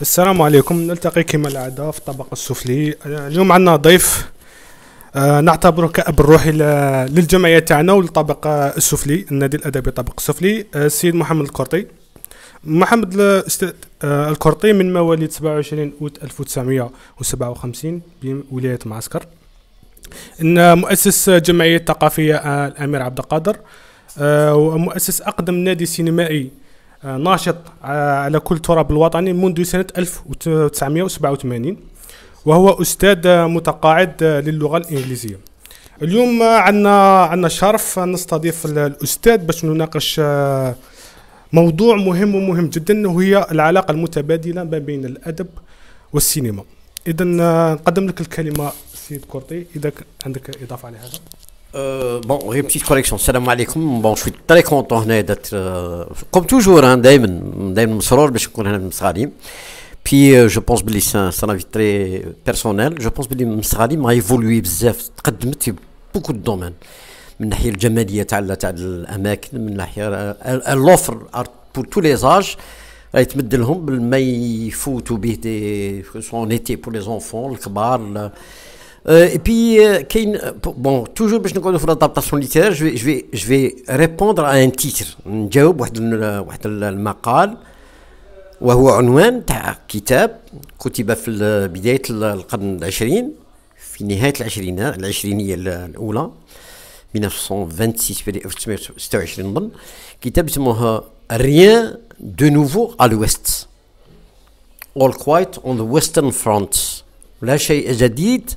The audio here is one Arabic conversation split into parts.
السلام عليكم نلتقي كما العادة في الطبق السفلي آه، اليوم عندنا ضيف آه، نعتبره كأب الروحي للجمعية تاعنا وللطبق آه، السفلي النادي الأدبي الطبق السفلي السيد محمد الكرطي محمد الكرطي من مواليد 27 أوت 1957 بولاية معسكر إن مؤسس جمعية ثقافية الأمير عبد القادر ومؤسس أقدم نادي سينمائي آه، ناشط آه، على كل التراب الوطني منذ سنة 1987 وهو أستاذ متقاعد آه، للغة الإنجليزية اليوم عندنا عندنا الشرف نستضيف الأستاذ باش نناقش موضوع مهم ومهم جدا وهي العلاقة المتبادلة ما بين الأدب والسينما إذا نقدم لك الكلمة سيد كورتي إذا عندك إضافة على هذا بون غير بتيت كوريكسيون السلام عليكم بون شوي تري كونتون هنا كوم توجور دائما دائما مسرور باش نكون هنا مسغاليم بي جو بونس بلي سان في تري بيرسونيل جو بونس بلي غا ايفولوي بزاف تقدمت في بوكو دومين من الناحيه الجماليه تاع تاع الاماكن من الناحيه لوفر بور تو لي زاج راهي تمد لهم ما يفوتوا به دي سون ايتي بور لي زونفون الكبار et puis, Kane, bon, toujours, je ne connais pas l'adaptation littéraire, je vais, je, vais, je vais répondre à un titre. نجاوب واحد واحد المقال وهو عنوان تاع كتاب كتب في بداية القرن العشرين في نهاية العشرينات العشرينية الأولى 1926 نظن كتاب اسمه Rien de nouveau à l'Ouest All Quiet on the Western Front لا شيء جديد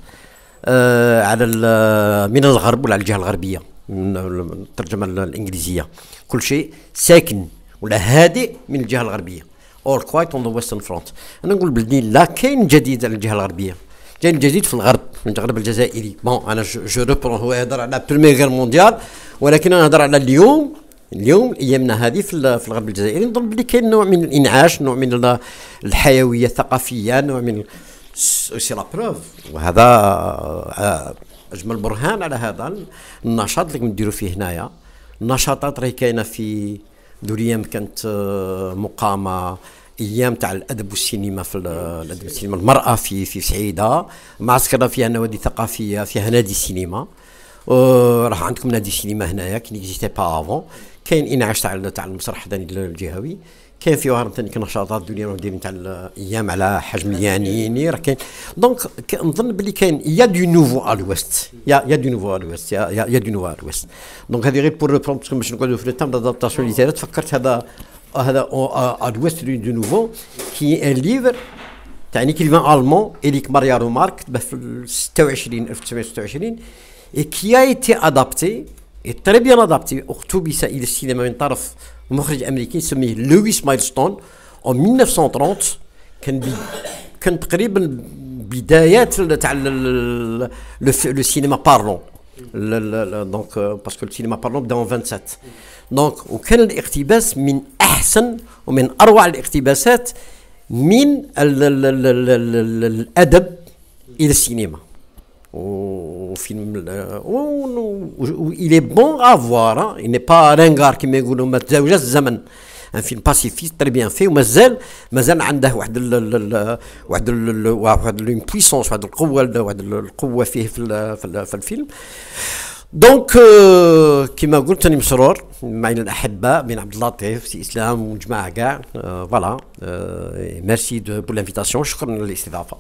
آه، على آه، من الغرب ولا على الجهه الغربيه من الترجمه الانجليزيه كل شيء ساكن ولا هادئ من الجهه الغربيه اور كوايت اون ذا ويسترن فرونت انا نقول بلدي لا كاين جديد على الجهه الغربيه كاين جديد في الغرب من الغرب الجزائري بون انا جو ريبون هو يهضر على بريمير غير مونديال ولكن انا نهضر على اليوم اليوم ايامنا هذه في الغرب الجزائري نظن بلي كاين نوع من الانعاش نوع من الحيويه الثقافيه نوع من سي لا بروف وهذا آه، اجمل برهان على هذا النشاط اللي كنديروا فيه هنايا النشاطات راهي كاينه في ذو الايام كانت آه، مقامه ايام تاع الادب والسينما في الادب والسينما المراه في في سعيده معسكره فيها نوادي ثقافيه فيها نادي سينما راه عندكم نادي سينما هنايا كي نيكزيستي با افون كاين انعاش تاع تاع المسرح الداني الجهوي كاين في وهران ثاني كنشاطات الدنيا دايرين تاع الايام على حجم اليانيني راه كاين دونك نظن باللي كاين يا دو نوفو على الوست يا يا دو نوفو على الوست يا يا دو نوفو على الوست دونك هذه غير بور ريبوند باسكو باش نقعدوا في لو تام دادابتاسيون ليتيرات فكرت هذا هذا على الوست دو نوفو كي ان ليفر تاع كلمة المون اليك ماريا رومارك في 26 1926 اي كي ايتي ادابتي اي تري بيان ادابتي adapté الى السينما من طرف مخرج امريكي يسميه لويس مايلستون و 1930 كان بي كان تقريبا بدايات تاع لو سينما بارلون دونك باسكو السينما بارلون بدا 27 دونك وكان الاقتباس من احسن ومن اروع الاقتباسات من الادب الى السينما وفيلم ويلي بون افوار il n'est pas رينغار كما يقولوا ما تزاوجش الزمن ان فيلم باسيفيست تري بيان في ومازال مازال عنده واحد ال ال واحد ال واحد اون بويسونس واحد القوه واحد القوه فيه في, في, الفيلم دونك euh, كيما قلت انا مسرور مع الاحباء بين عبد اللطيف سي اسلام وجماعه كاع فوالا ميرسي دو بو لانفيتاسيون شكرا للاستضافه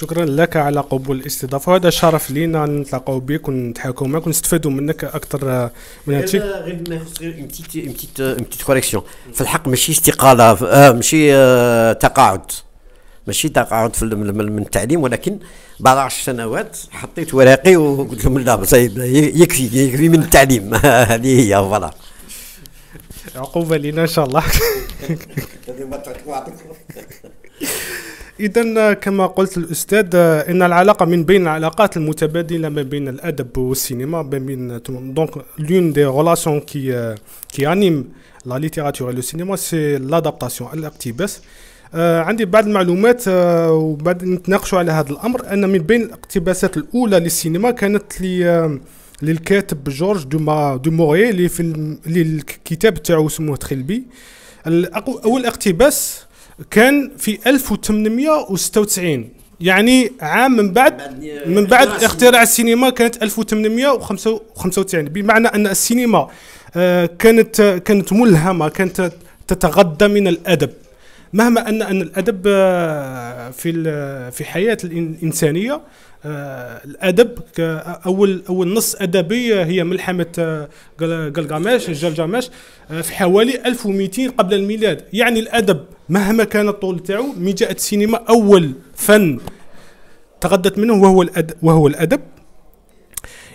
شكرا لك على قبول الاستضافه وهذا شرف لينا نتلاقاو بك ونتحاكوا معك ونستفادوا منك اكثر من هادشي غير غير امتيت كوريكسيون في الحق ماشي استقاله آه، ماشي آه، تقاعد ماشي تقاعد في من التعليم ولكن بعد 10 سنوات حطيت ورقي وقلت لهم لا يكفي يكفي من التعليم هذه هي فوالا عقوبه لينا ان شاء الله إذا كما قلت الأستاذ إن العلاقة من بين العلاقات المتبادلة ما بين الأدب والسينما ما بين دونك لون دي غولاسيون كي كي أنيم لا ليتيراتور لو سينما سي لادابتاسيون الاقتباس عندي بعض المعلومات euh, وبعد نتناقشوا على هذا الأمر أن من بين الاقتباسات الأولى للسينما كانت لي آه، للكاتب جورج دوما دوموري اللي في الكتاب تاعو سموه تخيلبي أول اقتباس كان في 1896 يعني عام من بعد من بعد اختراع السينما كانت 1895 بمعنى ان السينما آه، كانت كانت ملهمه كانت تتغذى من الادب مهما ان ان الادب آه، في في حياه الانسانيه آه، الادب اول اول نص ادبي هي ملحمه جلجامش جلجامش في حوالي 1200 قبل الميلاد يعني الادب مهما كان الطول تاعو مي جاءت السينما اول فن تغدت منه وهو الأدب وهو الادب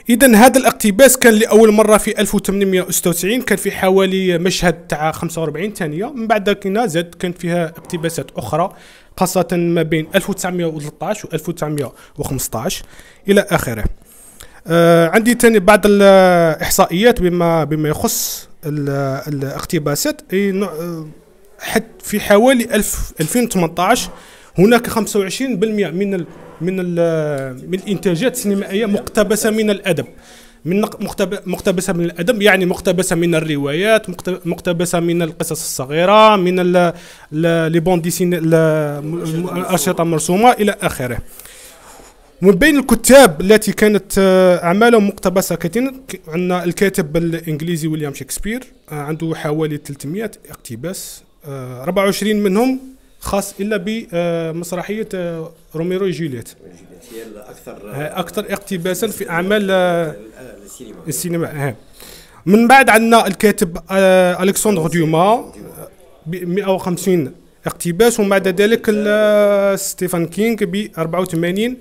اذا هذا الاقتباس كان لاول مره في 1896 كان في حوالي مشهد تاع 45 ثانيه من بعد كنا زاد كان فيها اقتباسات اخرى خاصه ما بين 1913 و 1915 الى اخره آه عندي تاني بعض الاحصائيات بما بما يخص الاقتباسات حتى في حوالي 2018 هناك 25% من الـ من الـ من الانتاجات السينمائيه مقتبسه من الادب من مقتبسه من الادب يعني مقتبسه من الروايات مقتبسه من القصص الصغيره من لي بون ديسين الاشرطه المرسومه الى اخره من بين الكتاب التي كانت آه، اعمالهم مقتبسه كثيرا عندنا الكاتب الانجليزي ويليام شكسبير آه، عنده حوالي 300 اقتباس 24 آه، منهم خاص الا بمسرحيه آه، روميرو جوليت هي آه، الاكثر اكثر اقتباسا في اعمال السينما السينما من بعد عندنا الكاتب الكسندر ديوما ب 150 اقتباس ومن بعد ذلك ستيفن كينغ ب 84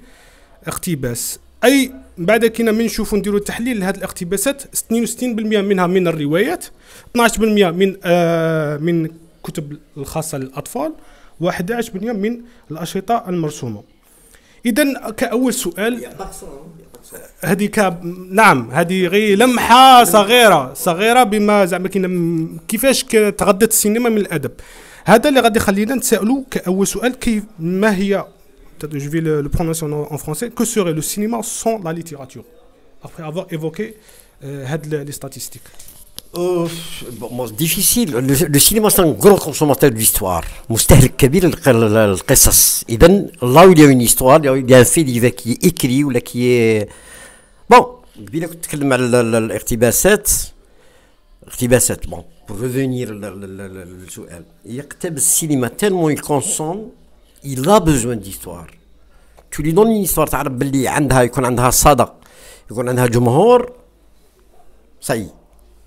اقتباس اي بعد كنا من نشوفوا نديروا تحليل لهذه الاقتباسات 62% منها من الروايات 12% من آه من الكتب الخاصه للاطفال و11 مليون من الاشرطه المرسومه اذا كاول سؤال هذه ك... نعم هذه غير لمحه صغيره صغيره بما زعما كاين كيفاش تغذت السينما من الادب هذا اللي غادي يخلينا نتسائلوا كاول سؤال كيف ما هي je vais le, le prononcer en, en français que serait le cinéma sans la littérature après avoir évoqué euh, les statistiques أوه. bon, difficile. Le, le cinéma, c'est un grand consommateur مستهلك كبير للقصص إذا là où il y a une histoire, il y a un fait divers qui est écrit ولا qui est bon. كنت نتكلم على الاقتباسات اقتباسات بون بور ريفونير للسؤال يقتبس السينما تالمون يكونسوم إلا بزوان ديستوار تو لي دون ايستوار تعرف باللي عندها يكون عندها صدى يكون عندها جمهور صحيح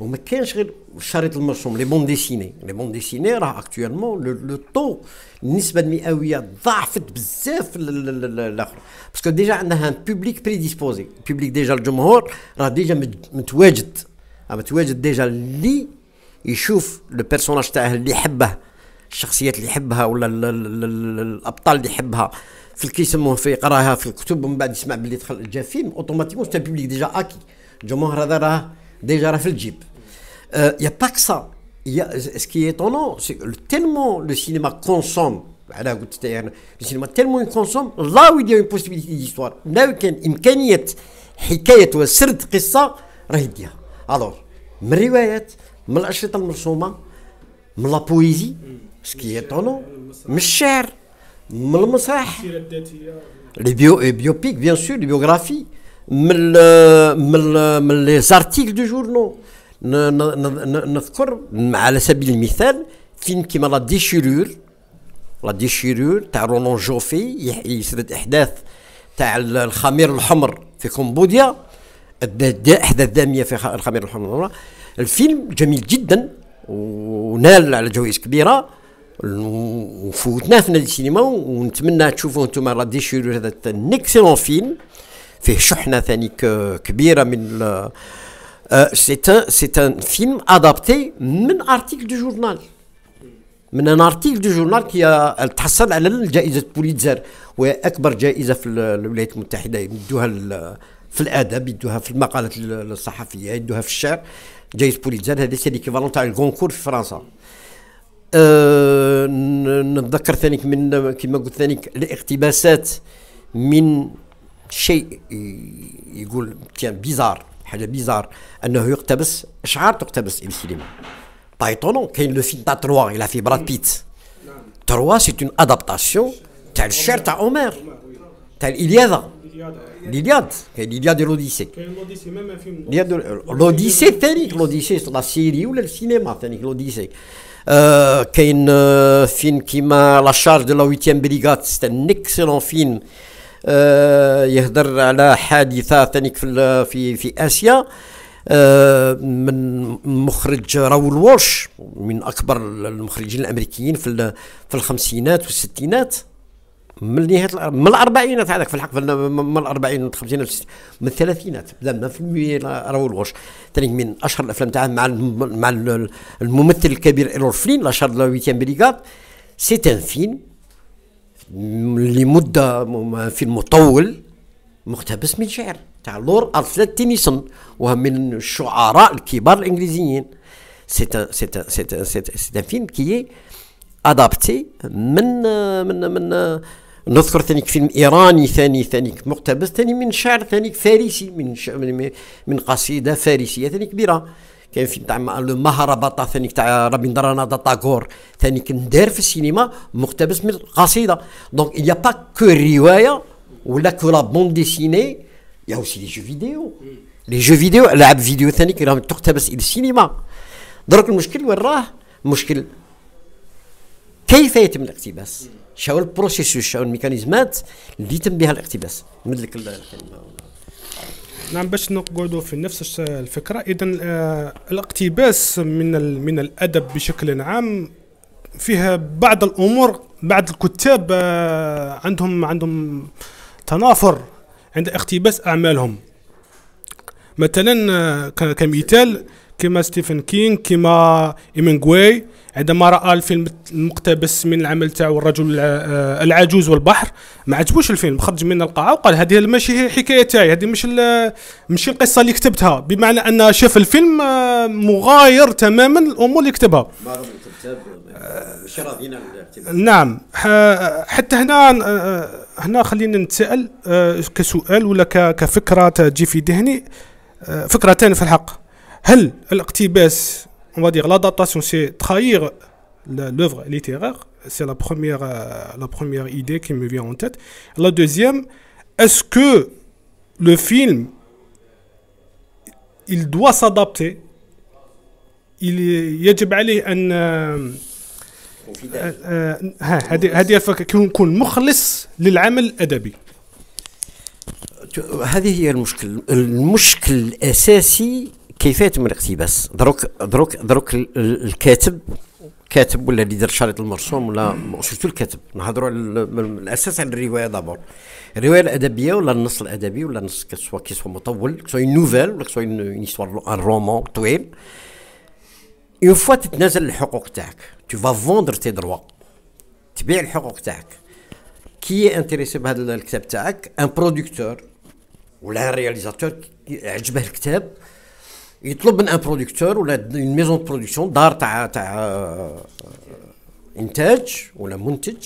وما كانش غير الشريط المرسوم لي بون ديسيني لي بون ديسيني راه اكتويلمون لو طو النسبه المئويه ضعفت بزاف الاخر باسكو ديجا عندها ان بوبليك بريديسبوزي بوبليك ديجا الجمهور راه ديجا متواجد متواجد ديجا اللي يشوف لو بيرسوناج تاعه اللي يحبه الشخصيات اللي يحبها ولا الابطال اللي يحبها في اللي يسموه في يقراها في الكتب ومن بعد يسمع باللي دخل جا فيلم اوتوماتيكمون سي بوبليك ديجا اكي الجمهور هذا راه ديجا راه في الجيب Il euh, n'y a pas que ça. Y ce qui est étonnant, c'est que tellement le cinéma consomme, euh, le cinéma tellement il consomme, là où il y a une possibilité d'histoire, là où il y a une possibilité une les là où il étonnant il les نذكر على سبيل المثال فيلم كيما لا ديشيرور لا ديشيرور تاع رونون جوفي يسرد احداث تاع الخمير الحمر في كمبوديا احداث داميه في الخمير الحمر الفيلم جميل جدا ونال على جوائز كبيره وفوتناه في نادي السينما ونتمنى تشوفوه انتم لا ديشيرور هذا ان اكسلون فيلم فيه شحنه ثاني كبيره من c'est ان c'est ان film ادابتي من ارتيكل دو جورنال من ان ارتيكل دو جورنال كي تحصل على جائزه بوليتزر وهي اكبر جائزه في الولايات المتحده يدوها في الادب يدوها في المقالات الصحفيه يدوها في الشعر جائزه بوليتزر هذه سي ليكيفالون تاع الكونكور في فرنسا أه نتذكر ثاني من كما قلت ثاني الاقتباسات من شيء يقول بيزار Elle est bizarre. Elle a eu un charme de Thébèse et le cinéma. Pas étonnant, qu'elle le film pas trois, il a fait Brad Pitt. Trois, c'est une adaptation telle chère à Homer. Telle Iliade. L'Iliade. L'Iliade et l'Odyssée. L'Odyssée, Ténék, l'Odyssée, c'est la série. Où le cinéma, Ténék, l'Odyssée euh, Qu'est-ce euh, qui m'a la charge de la 8 huitième brigade C'est un excellent film. آه، يهدر على حادثه ثانيك في في في اسيا آه، من مخرج راول وورش من اكبر المخرجين الامريكيين في في الخمسينات والستينات من نهايه من الاربعينات هذاك في الحق من الاربعينات الخمسينات من الثلاثينات بدا من فيلم راول وورش ثاني من اشهر الافلام تاعه مع مع الممثل الكبير ايلور فلين لاشار لا 8 بريغاد سيت ان فيلم لمدة في المطول مقتبس من شعر تاع لور أرسلت تينيسون وهو من الشعراء الكبار الإنجليزيين سي ان فيلم كي ادابتي من من من نذكر ثانيك فيلم ايراني ثاني ثانيك مقتبس ثاني من شعر ثانيك فارسي من من قصيده فارسيه ثاني كبيره كاين فيلم تاع لو مهرباطا ثاني تاع رابيندرانا تاغور ثاني كندار في السينما مقتبس من القصيده دونك يا با كو روايه ولا كو لا بوند ديسيني يا اوسي لي جو فيديو لي جو فيديو العاب فيديو ثاني راهم تقتبس الى السينما دروك المشكل وين راه المشكل كيف يتم الاقتباس شاو البروسيسوس شاو الميكانيزمات اللي يتم بها الاقتباس نمد لك الكلمه نعم باش نقعدوا في نفس الفكره اذا آه، الاقتباس من من الادب بشكل عام فيها بعض الامور بعض الكتاب آه، عندهم عندهم تنافر عند اقتباس اعمالهم مثلا آه، كمثال كما ستيفن كين كما إيمنغوي عندما راى الفيلم المقتبس من العمل تاعو الرجل آه، العجوز والبحر ما عجبوش الفيلم خرج من القاعه وقال هذه ماشي هي الحكايه تاعي هذه مش مش القصه اللي كتبتها بمعنى ان شاف الفيلم آه، مغاير تماما الامور اللي كتبها آه، نعم حتى هنا هنا خلينا نتساءل كسؤال ولا كفكره تجي في ذهني فكرتين في الحق هل الاقتباس on va dire l'adaptation c'est trahir l'œuvre littéraire c'est la première euh, la première idée qui me vient en tête la deuxième est-ce que le film il doit s'adapter il كيف يتم الاقتباس دروك دروك دروك الكاتب كاتب ولا اللي دار الشريط المرسوم ولا سيرتو الكاتب نهضروا على الاساس على الروايه دابور الروايه الادبيه ولا النص الادبي ولا النص كسوا كيسوا مطول كسوا نوفيل ولا كسوا اون ايستوار ان رومون طويل اون فوا تتنازل الحقوق تاعك تو فا فوندر تي دروا تبيع الحقوق تاعك كي انتريسي بهذا الكتاب تاعك ان برودكتور ولا ان رياليزاتور عجبه الكتاب يطلب من ان بروديكتور ولا اون ميزون دو برودكسيون دار تاع تاع آه، انتاج ولا منتج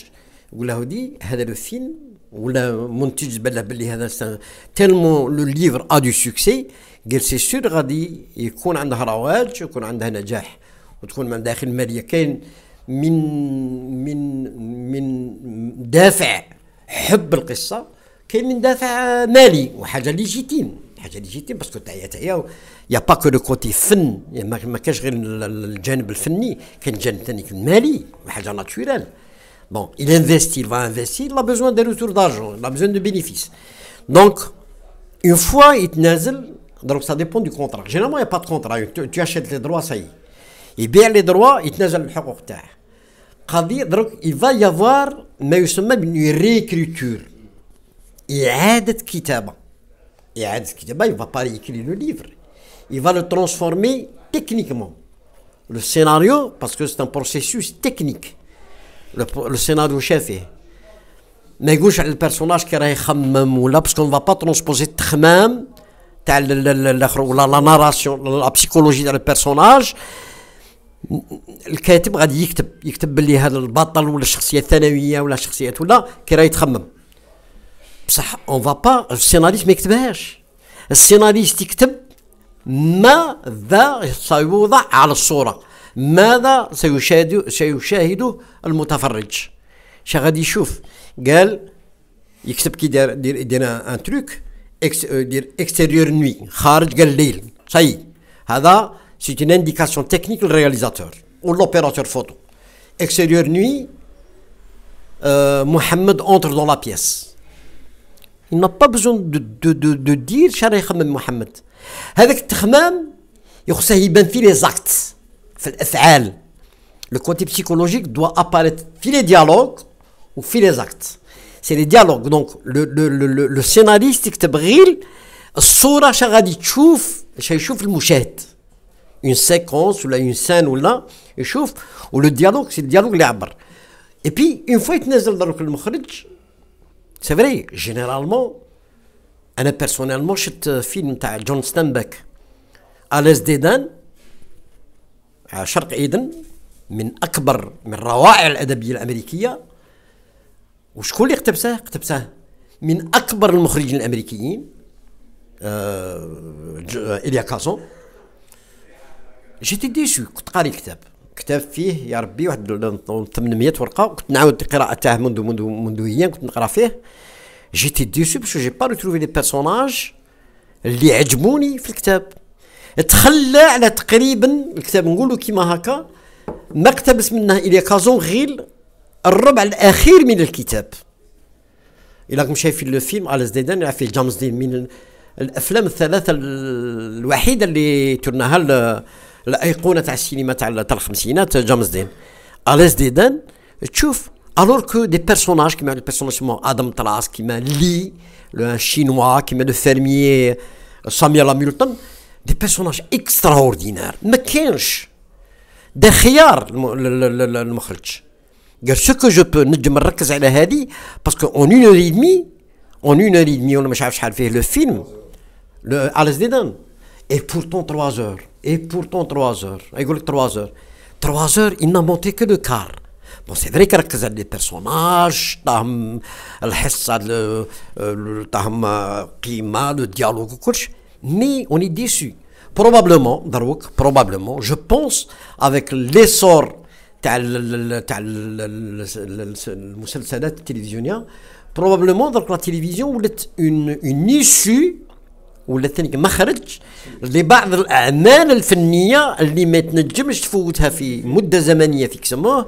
يقول له هودي هذا لو فيلم ولا منتج بلا باللي هذا تيلمون لو ليفر ا دو سوكسي قال سي سور غادي يكون عندها رواج يكون عندها نجاح وتكون من داخل ماليه كاين من من من دافع حب القصه كاين من دافع مالي وحاجه ليجيتيم حاجه ليجيتيم باسكو الدعايه تاعيا يا با كو لو كوتي فن ما كاش غير الجانب الفني كاين الجانب الثاني المالي حاجه ناتشورال Bon, il investit, il va investir, il a besoin d'un retour d'argent, il a besoin de bénéfices. Donc, une fois il nazel, donc ça dépend du contrat. Généralement, il n'y a pas de contrat. Tu, achètes les droits, ça y est. Il eh bien les droits, il nazel le حقوق Donc, il va y avoir, mais une réécriture. Il y avoir une et Kidjaba, il ne va pas écrire le livre. Il va le transformer techniquement. Le scénario, parce que c'est un processus technique. Le, scénario chef est. Mais le personnage qui est là, parce qu'on ne va pas transposer Tchmam, la, la, la, narration, la psychologie du personnage. الكاتب غادي يكتب يكتب باللي هذا البطل ولا الشخصيه الثانويه ولا شخصيات ولا كي راه يتخمم بصح اون فا با السيناريست ما يكتبهاش السيناريست يكتب ماذا سيوضع على الصوره ماذا سيشاهد سيشاهده المتفرج شا غادي يشوف قال يكتب كي داير دير دير ان تروك اكس دير اكستيريور نوي خارج قال الليل صاي هذا سي اون انديكاسيون تكنيك للرياليزاتور ولوبيراتور فوتو اكستيريور نوي euh، محمد اونتر دون لا بيس il n'a pas besoin de, de, de, de dire Shari Khamem Mohamed. Avec Tchamem, il faut s'aider à les actes. Le côté psychologique doit apparaître dans dialogue ou dans les actes. C'est le dialogue, Donc, le, le, le, le, scénariste qui te brille, Sora Shagadi Chouf, Shagadi le Mouchette. Une séquence ou une scène ou là, il chouf, ou le dialogue, c'est le dialogue libre. Et puis, une fois qu'il tu es dans le Mouchette, سي فري جينيرالمون انا بيرسونيلمون شفت فيلم تاع جون ستانباك اليس ديدان شرق ايدن من اكبر من روائع الادبيه الامريكيه وشكون اللي اقتبسه؟ اقتبسه من اكبر المخرجين الامريكيين آه، ايليا اليا كازون جيتي ديشو كنت قاري الكتاب كتاب فيه يا ربي واحد 800 ورقه وكنت نعاود القراءه تاعه منذ منذ منذ ايام كنت نقرا فيه جيتي ديسو باسكو جي با تروفي لي بيرسوناج اللي عجبوني في الكتاب تخلى على تقريبا الكتاب نقولوا كيما هكا ما اقتبس منه الى كازون غير الربع الاخير من الكتاب الى راكم شايفين لو فيلم اليس ديدان في جامز دين من الافلام الثلاثه الوحيده اللي ترناها الايقونه تاع السينما تاع تاع الخمسينات جامز دين اليس ديدان تشوف الور كو دي بيرسوناج كيما البيرسوناج سمو ادم طراس كيما لي لو شينوا كيما لو فيرميي ساميا لاميلتون دي بيرسوناج اكسترا اوردينير ما كاينش ده خيار المخرج قال سو كو جو بو نجم نركز على هذه باسكو اون اون اور ديمي اون اون اور ديمي ولا مش عارف شحال فيه لو فيلم اليس ديدان Et pourtant, trois heures. Et pourtant, trois heures. Et trois heures. Trois heures, il n'a monté que de quart. Bon, c'est vrai qu'il y a des personnages, euh, le climat... Euh, euh, dialogue, mais on est déçu. Probablement, probablement, je pense, avec l'essor de la télévision, probablement, donc, la télévision, vous une, une issue ولا ثاني مخرج لبعض الاعمال الفنيه اللي ما تنجمش تفوتها في مده زمنيه فيكسمون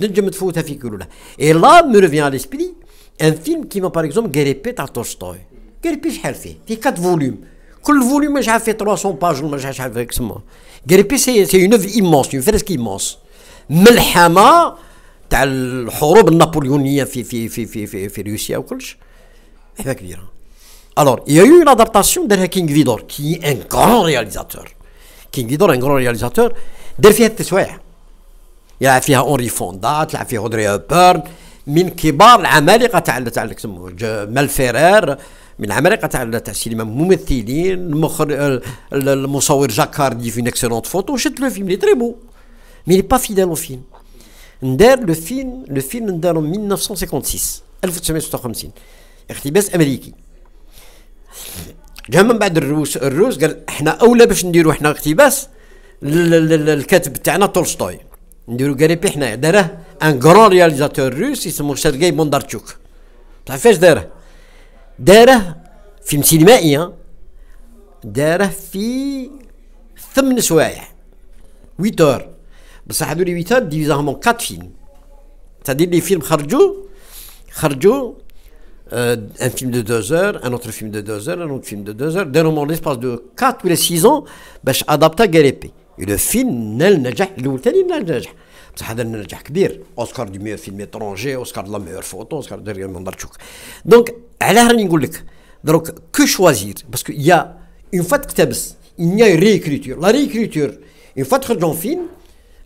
تنجم تفوتها في كلها اي لا مو ريفيان ليسبري ان فيلم كيما باغ اكزومبل كاريبي تاع تولستوي كاريبي شحال فيه في 4 فوليوم كل فوليوم مش عارف فيه 300 باج ولا مش عارف شحال فيكسمون غريبي سي سي اون اوف ايمونس اون فريسك ايمونس ملحمه تاع الحروب النابليونيه في في في في في, في روسيا وكلش حبه كبيره Alors, il y a eu une adaptation de King Vidor, qui est un grand réalisateur. King Vidor, un grand réalisateur, Il التسويع يلعب فيها اونري فوندا تلعب فيه اودري هبرن من كبار العمالقه تاع تاع مال فيرير من العمالقه تاع تاع السينما ممثلين المصور جاكاردي في اكسلونت فوتو شفت لو فيلم لي تري بو مي با فيدال او فيلم ندار لو فيلم لو فيلم ندار 1956 1956 اقتباس امريكي جا من بعد الروس الروس قال احنا اولى باش نديرو احنا اقتباس للكاتب تاعنا تولستوي نديرو قريبي احنا داره ان كرون رياليزاتور روس اسمه سيرجي بوندارتشوك تعرف فاش داره داره فيلم سينمائي داره في ثمن سوايع 8 اور بصح هادو لي 8 اور ديفيزاهم 4 فيلم تادير لي فيلم خرجوا خرجوا Euh, un film de deux heures, un autre film de deux heures, un autre film de deux heures, dans mon espace de quatre ou les six ans, bah, je adapter à Galépé. Et le film, il n'est pas le plus Oscar du meilleur film étranger, Oscar de la meilleure photo, Oscar de Rian Mandarchuk. Donc, donc, que choisir Parce qu'il y a, une fois que tu as, il y a une réécriture. La réécriture, une fois que tu as un film,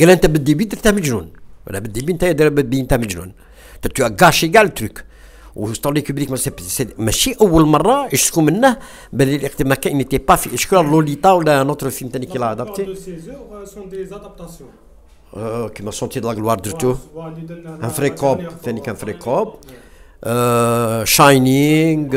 قال انت بدي بنت انت مجنون ولا بدي بنت بدي انت مجنون تو غاشي كاع التريك وستانلي كوبريك ماشي اول مره يشكو منه بلي ما كان نيتي با في شكون لوليتا ولا نوتر فيلم ثاني كي لا euh, ادابتي آه، كيما سونتي دو لا غلوار درتو ان فري كوب ثاني كان فري كوب شاينينغ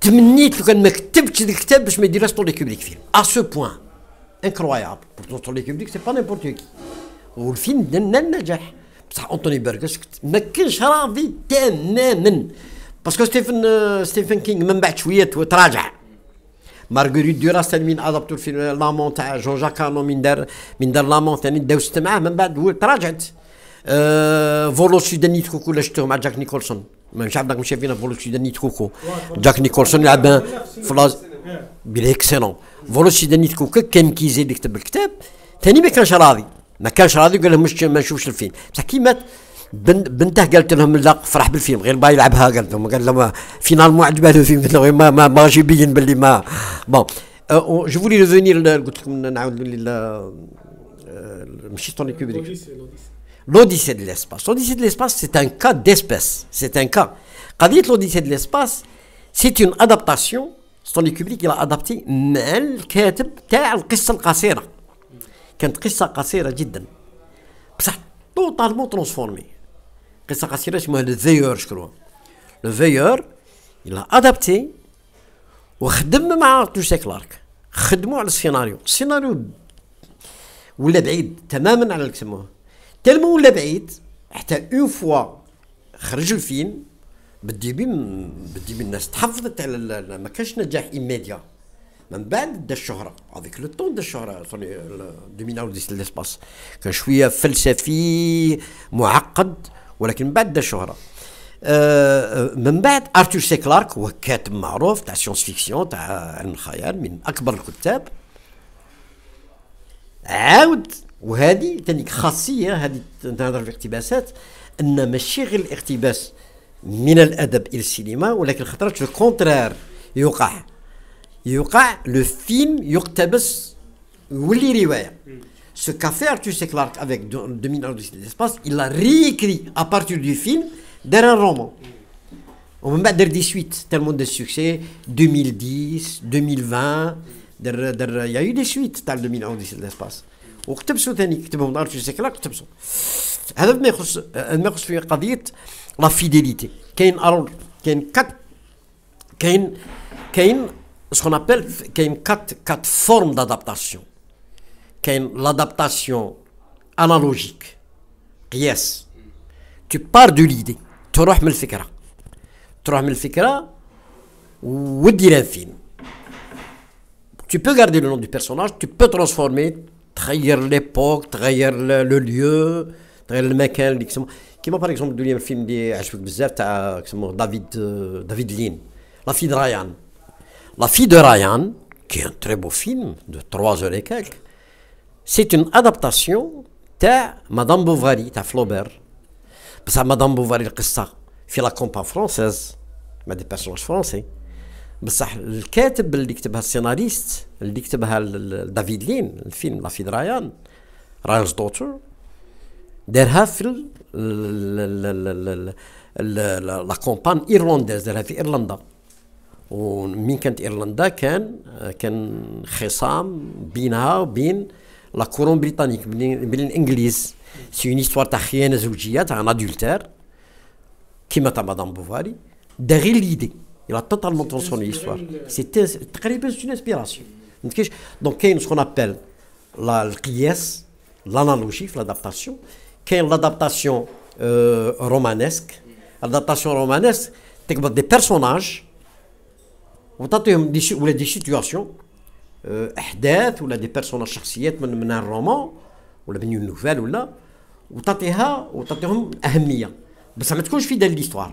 تمنيت لو كان ما كتبتش الكتاب باش ما يديرهاش طول كوبريك فيلم ا سو بوان انكرويابل بورتون طول كوبريك سي با نيمبورت كي والفيلم دنا النجاح بصح انطوني بيرغس ما كانش راضي تماما باسكو ستيفن ستيفن كينغ من بعد شويه تراجع مارغريت دوراس ثاني من ادابتو في لامون تاع جون جاك كانو من دار من دار لامون ثاني داو معاه من بعد تراجعت أه فولو سودانيت كلها شفتوه مع جاك نيكولسون مش عارف داك مشى فينا فولوسيداني تكوكو جاك نيكولسون لعب فلاز بالاكسلون فولوسيداني تكوكو كان كيزيد اللي كتب الكتاب ثاني ما كانش راضي ما كانش راضي قال لهم مش ما نشوفش الفيلم بصح كي مات بن بنته قالت لهم لا فرح بالفيلم غير با يلعبها قالت لهم قال لهم فينال فينالمون عجبها الفيلم قالت لهم ما ما ماشي يبين باللي ما بون جو فولي ريفونير قلت لكم نعاود مشيت توني كوبريك l'Odyssée de l'espace. L'Odyssée de l'espace, c'est un cas d'espèce. C'est un cas. Quand l'Odyssée de l'espace, c'est une adaptation. ستانلي كوبريك الى ادابتي مع الكاتب تاع القصه القصيره كانت قصه قصيره جدا بصح توتالمون ترانسفورمي قصه قصيره اسمها لو فيور شكون لو فيور الى ادابتي وخدم مع ارتوسي كلارك خدموا على السيناريو السيناريو ولا بعيد تماما على اللي سموه تلمو ولا بعيد حتى اون فوا خرج الفيلم بدي بدي بالديبي الناس تحفظت على ما كانش نجاح ايميديا من بعد دا الشهره هذيك لو طون دا الشهره سوني دومينا وديس ليسباس كان شويه فلسفي معقد ولكن من بعد دا الشهره آه، آه، من بعد ارتور سي كلارك هو كاتب معروف تاع سيونس فيكسيون تاع علم الخيال من اكبر الكتاب عاود وهذه تانيك خاصيه هذه نهضر في اقتباسات ان ماشي غير الاقتباس من الادب الى السينما ولكن خطرات الكونترير يوقع يوقع لو فيلم يقتبس يولي روايه Ce qu'a fait Arthur C. Clarke avec 2000 ans de l'espace, il l'a réécrit à partir du film dans un roman. On va dire des suites, tellement de succès, 2010, 2020, il y a eu des suites dans 2000 ans de l'espace. La ثاني كتبهم دار في سيكلا quatre هذا ما l'adaptation analogique. يخص في قضيه لا l'idée. Tu peux garder le nom du personnage, tu peux transformer trahir l'époque, trahir le, lieu, trahir le mec. Qui m'a par exemple donné film de euh, David, euh, Lynn, La fille de Ryan. La fille de Ryan, qui est un très beau film de 3 heures et quelques, c'est une adaptation de Madame Bovary, de Flaubert. Parce Madame Bovary, elle ça, fait la compagnie française, mais des personnages français. بصح الكاتب اللي كتبها السيناريست اللي كتبها دافيد لين الفيلم لافيد رايان رايلز دوتر دارها في لا كومبان ايرلنداز دارها في ايرلندا ومين كانت ايرلندا كان كان خصام بينها وبين لا كورون بريطانيك بين الانجليز سي اون هيستوار تاع خيانه زوجيه تاع ان ادولتير كيما تاع مدام بوفاري داغي غير ليدي Il a totalement transformé l'histoire. C'est une inspiration. Donc, il y a ce qu'on appelle la, l'analogie, l'adaptation. Il y a l'adaptation euh, romanesque. L'adaptation romanesque, c'est des personnages ou des situations, euh, ou des personnages chers, ou un roman, ou une nouvelle, ou là, ou تعطيها وتعطيهم أهمية. que ça تكونش fidèle à l'histoire.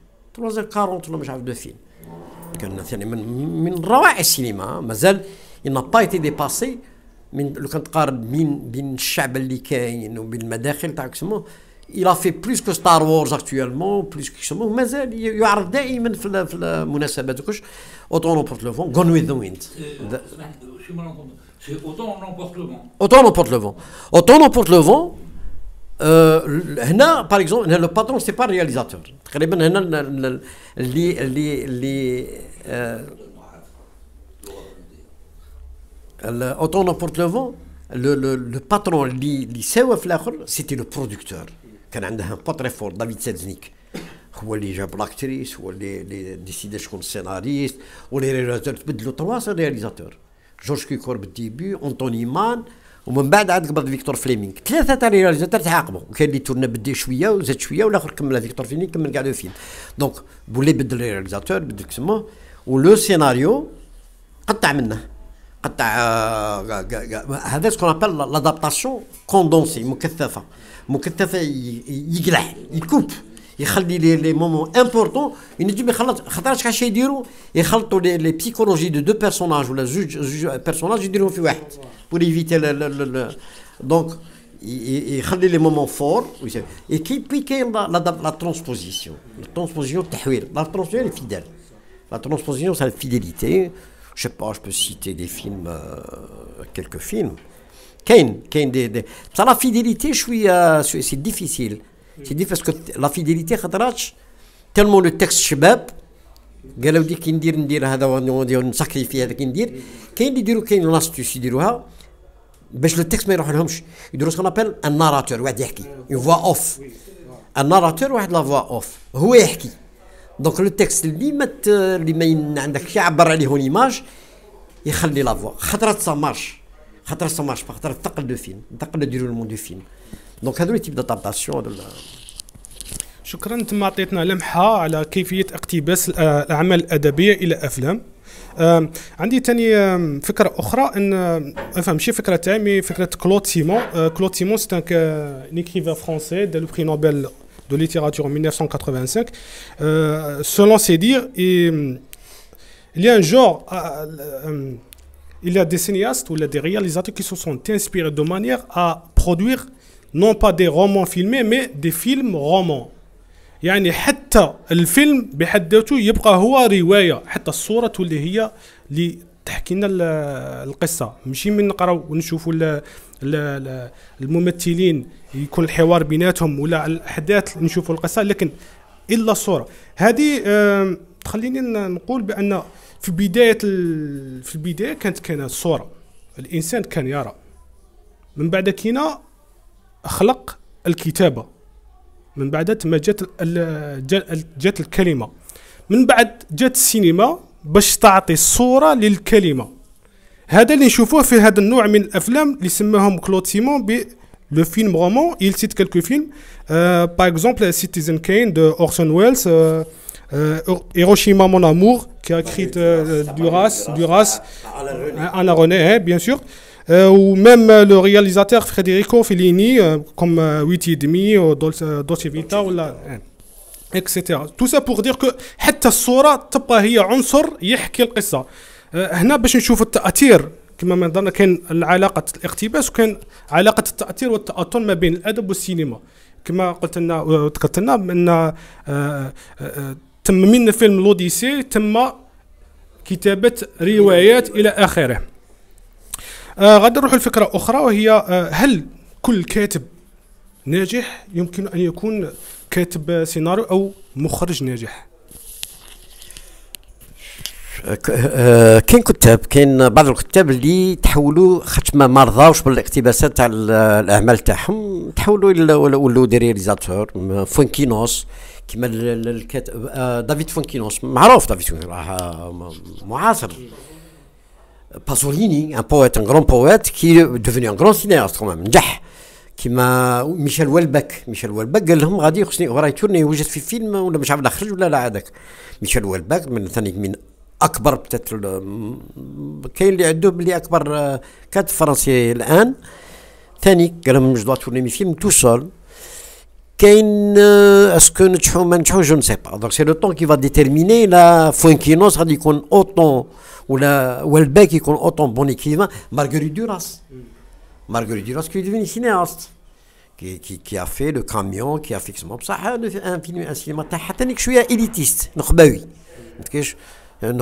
340 nomage de film qu'on n'a jamais min rwaa eslima mazal il n'a pas été dépassé il a fait plus que star wars actuellement plus que maisel il y a toujours dans les occasions autant on porte le vent Gone with the wind euh, euh, autant on emporte le vent autant on emporte le vent autant on porte le vent euh, par exemple, le patron, ce n'est pas ben le réalisateur. Autant en porte-le-vent, le patron, c'était le producteur. Pas très fort, David Selznik. Je ne sais pas si je peux l'actrice, je ne sais pas si je le scénariste, les réalisateurs. L'autre, c'est le réalisateur. Georges Kikorb-Tibu, Anthony Mann. ومن بعد عاد قبض فيكتور فليمينغ ثلاثه تاع رياليزاتور تعاقبوا وكان اللي تورنا بدي شويه وزاد شويه والاخر كمل فيكتور فليمينغ كمل كاع لو فيلم دونك بولي بدل رياليزاتور بدل كسموه ولو سيناريو قطع منه قطع آه، هذا سكون ابل لادابتاسيون كوندونسي مكثفه مكثفه يقلع يكوب يخلي لي لي مومون امبورطون ينجم يخلط خاطرش كاع يديروا يخلطوا لي لي بسيكولوجي دو دو بيرسوناج ولا زوج زوج بيرسوناج يديروهم في واحد بور ايفيتي دونك يخلي لي مومون La transposition, c'est la fidélité. je sais pas, je peux citer des films, quelques films. Kane, Kane, des... Ça, la fidélité, je suis, c'est difficile. تي دي باسكو لا فيديليتي خطراتش تالمون لو تكست شباب قالوا دي كي ندير ندير هذا ونسكري في هذا كي ندير كاين اللي يديروا كاين لاستيس يديروها باش لو تكست ما يروح لهمش يديروا سكون ابل الناراتور واحد يحكي اون فوا اوف الناراتور واحد لا فوا اوف هو يحكي دونك لو تكست اللي ما اللي ما عندك يعبر عليه اون ايماج يخلي لا فوا خطرات سا مارش خاطر سا مارش خاطر دو فيلم تقل ديرو المون دو فيلم دونك هذو تيب شكرا لمحه على كيفيه اقتباس الاعمال الادبيه عندي Claude Simon. Claude Simon, c'est un écrivain français de le prix Nobel de littérature en 1985 euh، selon ses dires il, y a un genre euh, euh, il a des cinéastes ou des réalisateurs qui se sont inspirés de manière à produire non pas des romans filmés mais des films romans يعني حتى الفيلم بحد ذاته يبقى هو روايه حتى الصوره تولي هي اللي تحكي لنا القصه ماشي من نقراو ونشوفوا الممثلين يكون الحوار بيناتهم ولا الاحداث نشوفوا القصه لكن الا الصوره هذه تخليني نقول بان في بدايه في البدايه كانت كانت الصوره الانسان كان يرى من بعد كينا خلق الكتابه من بعد تما جات جات الكلمه من بعد جات السينما باش تعطي صوره للكلمه هذا اللي نشوفوه في هذا النوع من الافلام اللي سماهم كلود سيمون ب لو فيلم رومون il cite quelques films euh, par exemple Citizen Kane de Orson Welles euh, euh, Hiroshima mon amour qui a écrit ah euh, Duras Duras Anna ah, René bien sûr euh, Euh, ou même euh, le réalisateur Federico Fellini, euh, comme 8 et demi, Dolce Vita, ou la... etc. Tout ça pour dire que حتى الصورة تبقى هي عنصر يحكي القصة. هنا باش نشوف التأثير كما ما نظرنا كان العلاقة الاقتباس وكان علاقة التأثير والتأثر ما بين الأدب والسينما. كما قلت لنا وذكرت لنا بأن تم من فيلم لوديسي تم كتابة روايات إلى آخره آه غادي نروحوا لفكره اخرى وهي آه هل كل كاتب ناجح يمكن ان يكون كاتب سيناريو او مخرج ناجح آه، كاين كتاب كاين بعض الكتاب اللي تحولوا خاطش ما رضاوش بالاقتباسات تاع الاعمال تاعهم تحولوا ولاو دي رياليزاتور فونكينوس كيما الكاتب آه، دافيد فونكينوس معروف دافيد فونكينوس آه، معاصر باسوليني ان بويت ان كرون بويت كي ديفوني ان كرون سينيست cinéaste نجح كيما ميشيل والبك ميشيل والبك قال لهم غادي خصني تورني يوجد في فيلم ولا مش عارف نخرج ولا لا هذاك ميشيل والبك من ثاني من اكبر بتات كاين اللي عندهم اللي اكبر كات آه، فرنسي الان ثاني قال لهم جو دوا تورني مي فيلم تو سول est-ce que nous je ne sais pas. Donc c'est le temps qui va déterminer la qu'il cest qu'on autant, ou la qui qu'on autant bon écrivain, Marguerite Duras. Marguerite Duras qui est devenue cinéaste. Qui, a fait le camion, qui a fait ça, un film, un cinéma, je suis élitiste, euh,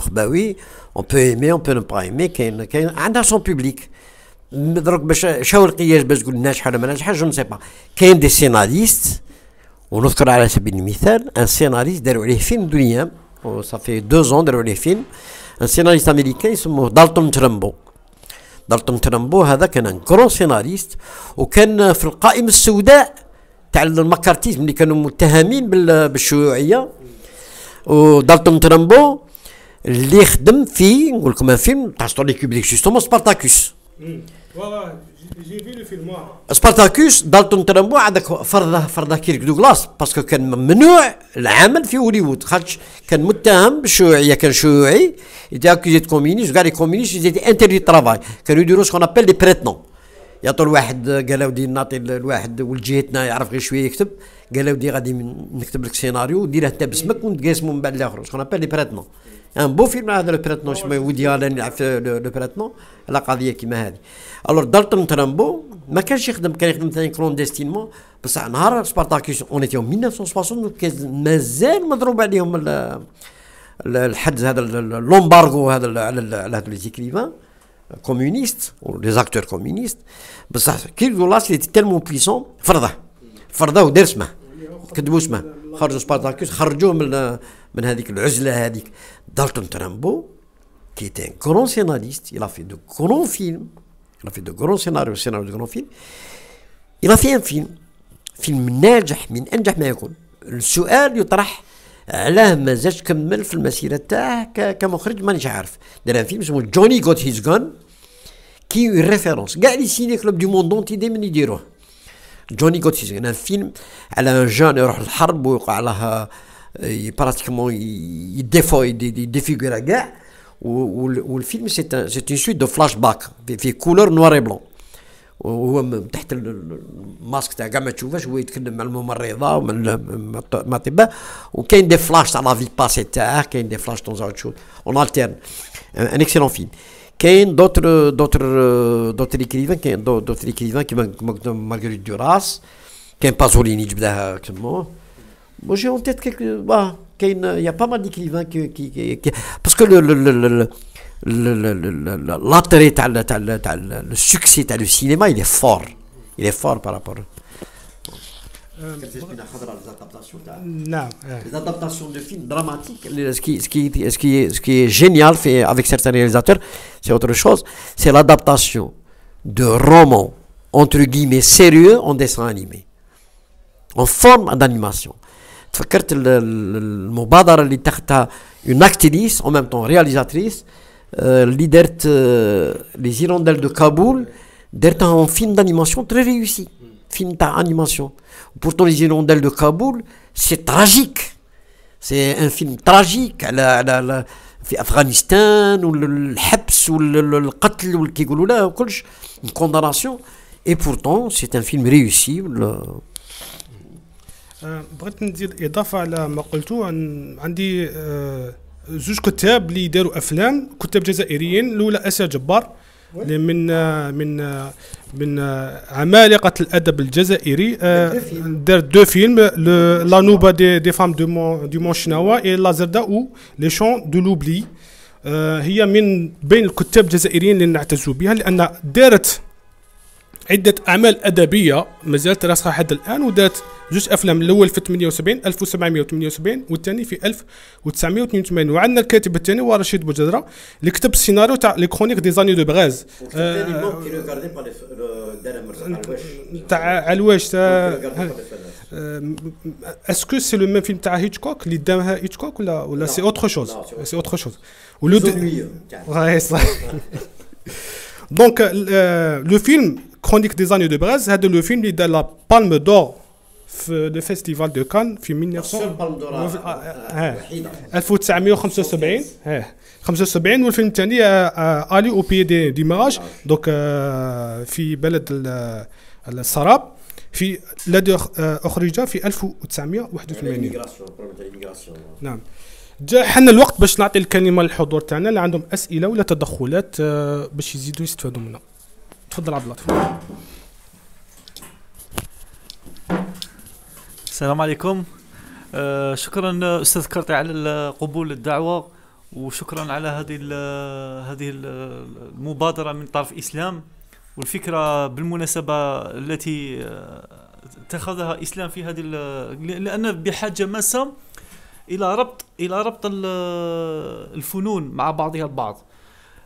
on peut aimer, on peut ne pas aimer, a son public. Je ne sais pas. Il des scénaristes ونذكر على سبيل المثال ان سيناريست داروا عليه فيلم دنيا وصافي دو زون داروا عليه فيلم ان سيناريست امريكان يسموه دالتون ترامبو دالتون ترامبو هذا كان ان كرون سيناريست وكان في القائمه السوداء تاع المكارتيزم اللي كانوا متهمين بالشيوعيه ودالتون ترامبو اللي خدم في نقول لكم فيلم تاع ستوري كوبليك جوستومون سبارتاكوس سبارتاكوس دالتون ترامبو عندك فرضه فرضه كيرك دوغلاس باسكو كان ممنوع العمل في هوليوود خاطر كان متهم بالشيوعيه كان شيوعي يتي اكوزي كومينيست كاع لي كومينيست يتي انتري ترافاي كانوا يديروا سكون ابيل لي بريتنون يعطوا الواحد قال ودي نعطي الواحد ولد جهتنا يعرف غير شويه يكتب قال ودي غادي نكتب لك سيناريو وديره انت باسمك ونتقاسموا من بعد الاخر سكون ابيل لي بريتنون ان بو فيلم هذا لو بريتنون شنو ودي الان يلعب في لو بريتنون على قضيه كيما هذه الور دالتون ترامبو ما كانش يخدم كان يخدم ثاني كلونديستينمون بصح نهار سبارتاكيوس اون ايتي 1960 مازال مضروب عليهم الحد هذا اللومبارغو هذا على على هذو لي زيكريفان كومونيست لي زاكتور كومونيست بصح كي دولاس اللي تيلمون بويسون فرضه فرضه ودار اسمه كتبوا اسمه خرجوا سبارتاكيوس خرجوه من من هذيك العزله هذيك دالتون ترامبو كي était un grand scénariste, il a fait de grands films, il a سيناريو سيناريو grands scénarios, scénarios de grands films. Il فيلم ناجح من انجح ما يكون السؤال يطرح علاه ما زالش كمل في المسيره تاعه كمخرج مانيش عارف دار فيلم اسمه جوني جوت هيز جون كي ريفيرونس كاع لي سيني كلوب دو موند اونتي من يديروه جوني جوت هيز جون فيلم على جون يروح للحرب ويوقع لها euh, et pratiquement il, il défoie, il, il défigure la guerre, où, le film c'est, un, c'est une suite de flashbacks, des, couleurs noires et blanc où derrière euh, le masque de gamme tu vois je vois que le malmo marreva ou le euh, matéba ou qu'il y des flashs à la vie passée terre qu'il des flashs dans autre chose on alterne un excellent film qu'il d'autres euh, d'autres d'autres écrivains qu'il d'autres écrivains qui manquent de Marguerite Duras qu'il Pasolini je veux dire moi, j'ai en tête quelques. il y a pas mal d'écrivains qui, Parce que le. le, l'intérêt, le succès, du cinéma, il est fort. Il est fort par rapport. Les adaptations de films dramatiques, ce qui, ce qui, est, ce qui est génial fait avec certains réalisateurs, c'est autre chose, c'est l'adaptation de romans, entre guillemets, sérieux en dessin animé, en forme d'animation. Tu as fait est une actrice, en même temps réalisatrice, leader euh, les Hirondelles de Kaboul, un film d'animation très réussi. Pourtant, les Hirondelles de Kaboul, c'est tragique. C'est un film tragique. Afghanistan, ou le Heps, ou le katl, ou le Kégulula, une condamnation. Et pourtant, c'est un film réussi. أه، بغيت ندير اضافه على ما قلتو عن عندي أه، زوج كتاب اللي داروا افلام كتاب جزائريين الاولى اسيا جبار اللي من أه، من من عمالقه الادب الجزائري دار دو فيلم لا نوبا دي, دي فام دو مون دو مون شناوا اي لا زردا او لي شون دو لوبلي هي من بين الكتاب الجزائريين اللي نعتز بها لان دارت عدة أعمال أدبية مازالت راسخة حتى الآن ودات جوج أفلام الأول في 78 1778 والثاني في 1982 وعندنا الكاتب الثاني هو رشيد بوجدرة اللي كتب السيناريو تاع لي كرونيك دي زاني دو بغاز تاع علواش اسكو سي لو ميم فيلم تاع هيتشكوك اللي داها هيتشكوك ولا ولا سي اوتر شوز سي اوتر شوز ولو دونك لو فيلم كرونيك دي دو براز هذا لو فيلم اللي دار لا بالم دور في لو فيستيفال دو كان في 1975 اه 75 والفيلم الثاني الي او بي دي ميراج دوك في بلد السراب في الذي اخرج في 1981 نعم جا حنا الوقت باش نعطي الكلمه للحضور تاعنا اللي عندهم اسئله ولا تدخلات باش يزيدوا يستفادوا منها تفضل عبد اللطيف السلام عليكم آه شكرا استاذ كرطي على قبول الدعوه وشكرا على هذه هذه المبادره من طرف اسلام والفكره بالمناسبه التي آه، اتخذها اسلام في هذه لان بحاجه ماسه الى ربط الى ربط الفنون مع بعضها البعض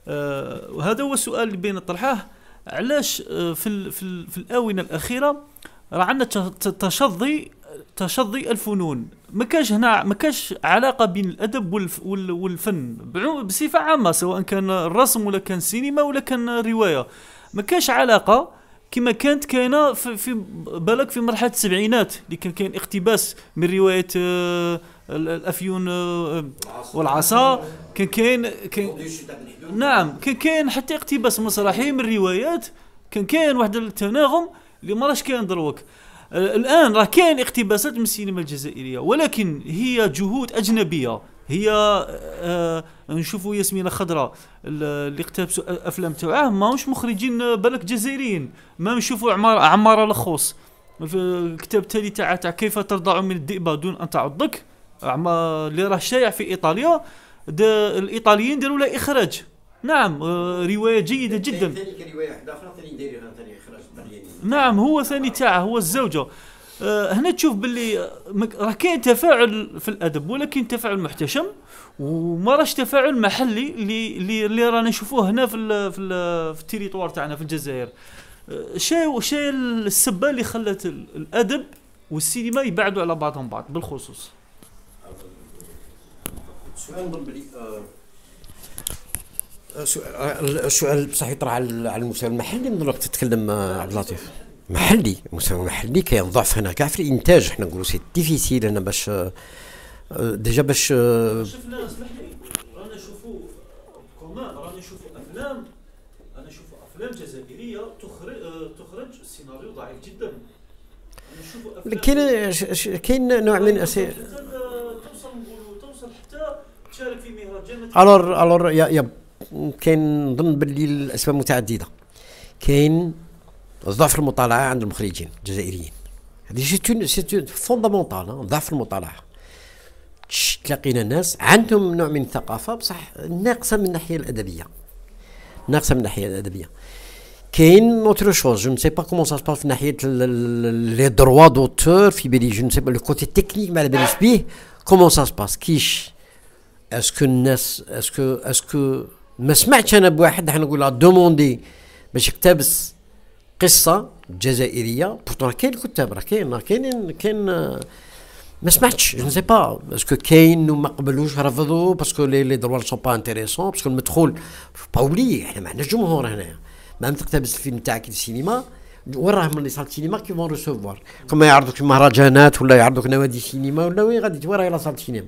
آه، وهذا هو السؤال اللي بين طرحه علاش آه، في الـ في, الـ في الاونه الاخيره راه عندنا تشظي تشظي الفنون ما كانش هنا ما كانش علاقه بين الادب والف والفن بصفه عامه سواء كان الرسم ولا كان السينما ولا كان روايه ما كانش علاقه كما كانت كاينه في, في بالك في مرحله السبعينات اللي كان كاين اقتباس من روايه آه الافيون آه، والعصا كان كاين نعم كان كاين حتى اقتباس مسرحي من الروايات كان كاين واحد التناغم اللي ما راهش كاين دروك آه، الان راه كاين اقتباسات من السينما الجزائريه ولكن هي جهود اجنبيه هي آه, آه، نشوفوا ياسمين خضراء اللي اقتبسوا افلام تاعها ماهوش مخرجين بالك جزائريين ما نشوفوا عمار عمار الخوص الكتاب التالي تاع كيف ترضع من الذئبه دون ان تعضك عما اللي راه شايع في ايطاليا دا الايطاليين داروا له اخراج نعم آه، روايه جيده جدا نعم هو ثاني تاعه هو الزوجه آه، هنا تشوف باللي آه، راه كاين تفاعل في الادب ولكن تفاعل محتشم وما راش تفاعل محلي اللي اللي, اللي رانا نشوفوه هنا في الـ في, الـ في التريتوار تاعنا في الجزائر شيء شيء السبه اللي خلت الادب والسينما يبعدوا على بعضهم بعض بالخصوص سؤال نظن آه، آه، سؤال السؤال آه، بصح يطرح على المستوى المحلي من الوقت تتكلم عبد اللطيف محلي المستوى المحلي كاين ضعف هنا كاع في الانتاج حنا نقولوا سي ديفيسيل هنا باش ديجا باش شفنا اسمح لي رانا نشوفوا كومان رانا نشوفوا افلام انا نشوفوا افلام جزائريه تخرج تخرج سيناريو ضعيف جدا كاين كاين نوع من تشارك في مهرجان الور الور يا يا نظن باللي الاسباب متعدده كاين ضعف المطالعه عند المخرجين الجزائريين هذه سي سي فوندامونتال ضعف المطالعه تلاقينا ناس عندهم نوع من الثقافه بصح ناقصه من الناحيه الادبيه ناقصه من الناحيه الادبيه كاين اوتر شوز جو نسي با كومون سا سباس في ناحيه لي دروا دوتور في بالي جو نسي با لو كوتي تكنيك ما على باليش بيه كومون سا سباس كيش اسكو الناس اسكو اسكو ما سمعتش انا بواحد نقول دوموندي باش يقتبس قصه جزائريه بورتون راه كاين الكتاب راه كاين راه كاينين كاين ما سمعتش جو نسي با باسكو كاين وما قبلوش رفضوا باسكو لي لي دروا سون با انتيريسون باسكو المدخول با اوبلي احنا ما عندناش جمهور هنايا ما تقتبس الفيلم تاعك السينما وين راه من صال سينما كي فون ريسيفوار كما يعرضوك مهرجانات ولا يعرضوك نوادي سينما ولا وين غادي راهي لا صال سينما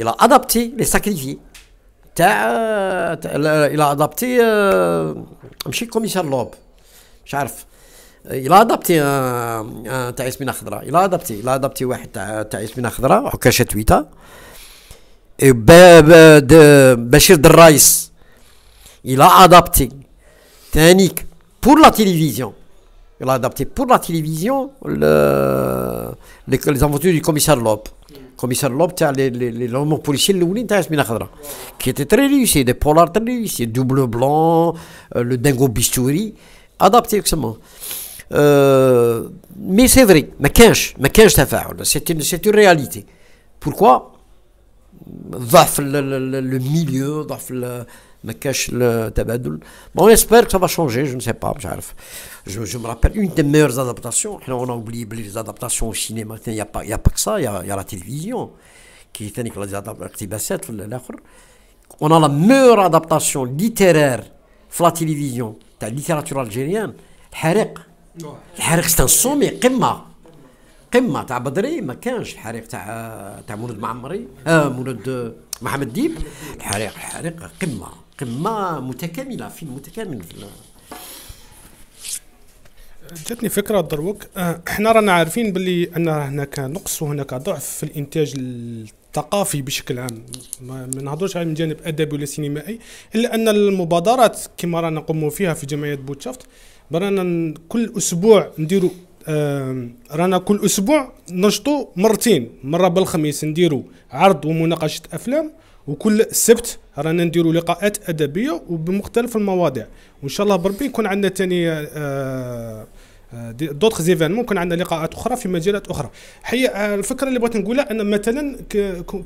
الى ادابتي لي ساكريفي تاع الى ادابتي ماشي كوميسار لوب مش عارف الى ادابتي تاع ياسمينه خضراء الى ادابتي الى ادابتي واحد تاع تاع ياسمينه خضراء عكاشه تويتا بشير درايس الى ادابتي تانيك بور لا تيليفزيون الى ادابتي بور لا تيليفزيون لي le, les, les aventures Commissaire Lob, tu as les les policiers qui étaient très réussis, des polars très réussis, double blanc, euh, le dingo bistouri, adapté exactement. Euh, mais c'est vrai, mais qu'est-ce que t'as à c'est une c'est une réalité. Pourquoi? le le milieu, le on espère que ça va changer je ne sais pas, je me rappelle une des meilleures adaptations on a oublié les adaptations au cinéma il n'y a pas que ça, il y a la télévision qui est une on a la meilleure adaptation littéraire sur la télévision, la littérature algérienne le c'est un sommet, c'est un c'est un قمه متكامله فيلم متكامل في جاتني فكره دروك آه، احنا رانا عارفين باللي ان هناك نقص وهناك ضعف في الانتاج الثقافي بشكل عام ما نهضرش على من جانب ادبي ولا سينمائي الا ان المبادرات كما رانا نقوموا فيها في جمعيه بوتشافت رانا كل اسبوع نديروا آه، رانا كل اسبوع نشطو مرتين مره بالخميس نديرو عرض ومناقشه افلام وكل سبت رانا نديروا لقاءات ادبيه وبمختلف المواضيع وان شاء الله بربي يكون عندنا ثاني آه، آه، دوتخ زيفان يكون عندنا لقاءات اخرى في مجالات اخرى هي آه، الفكره اللي بغيت نقولها ان مثلا